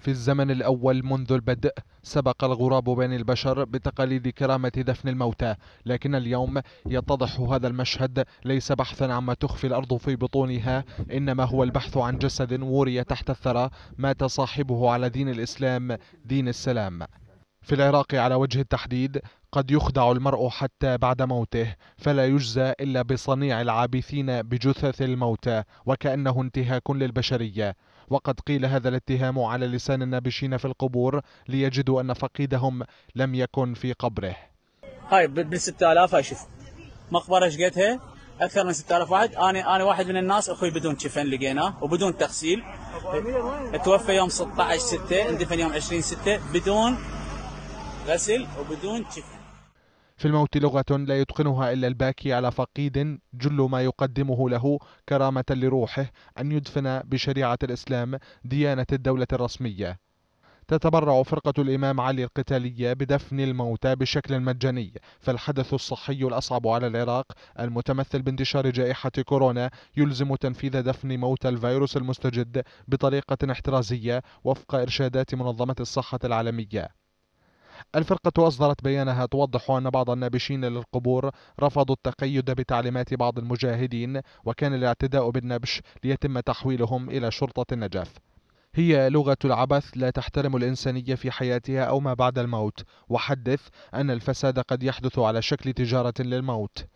في الزمن الأول منذ البدء سبق الغراب بين البشر بتقاليد كرامة دفن الموتى لكن اليوم يتضح هذا المشهد ليس بحثا عما تخفي الأرض في بطونها إنما هو البحث عن جسد وري تحت الثرى مات صاحبه على دين الإسلام دين السلام في العراق على وجه التحديد قد يخدع المرء حتى بعد موته فلا يجزى إلا بصنيع العابثين بجثث الموتى وكأنه انتهاك للبشرية وقد قيل هذا الاتهام على لسان النابشين في القبور ليجدوا أن فقيدهم لم يكن في قبره هاي بال 6000 هاي شوف مقبرة شقتها اكثر من 6000 واحد انا انا واحد من الناس اخوي بدون كفن لقيناه وبدون تغسيل توفى يوم 16 6 اندفن يوم 20 6 بدون غسل وبدون كفن في الموت لغة لا يتقنها إلا الباكي على فقيد جل ما يقدمه له كرامة لروحه أن يدفن بشريعة الإسلام ديانة الدولة الرسمية تتبرع فرقة الإمام علي القتالية بدفن الموتى بشكل مجاني فالحدث الصحي الأصعب على العراق المتمثل بانتشار جائحة كورونا يلزم تنفيذ دفن موتى الفيروس المستجد بطريقة احترازية وفق إرشادات منظمة الصحة العالمية الفرقة أصدرت بيانها توضح أن بعض النابشين للقبور رفضوا التقيد بتعليمات بعض المجاهدين وكان الاعتداء بالنبش ليتم تحويلهم إلى شرطة النجف هي لغة العبث لا تحترم الإنسانية في حياتها أو ما بعد الموت وحدث أن الفساد قد يحدث على شكل تجارة للموت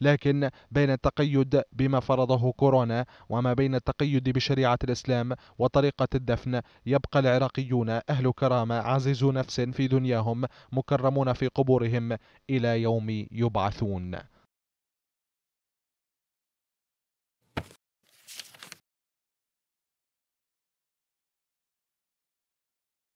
لكن بين التقيد بما فرضه كورونا وما بين التقيد بشريعة الإسلام وطريقة الدفن يبقى العراقيون أهل كرامة عزيز نفس في دنياهم مكرمون في قبورهم إلى يوم يبعثون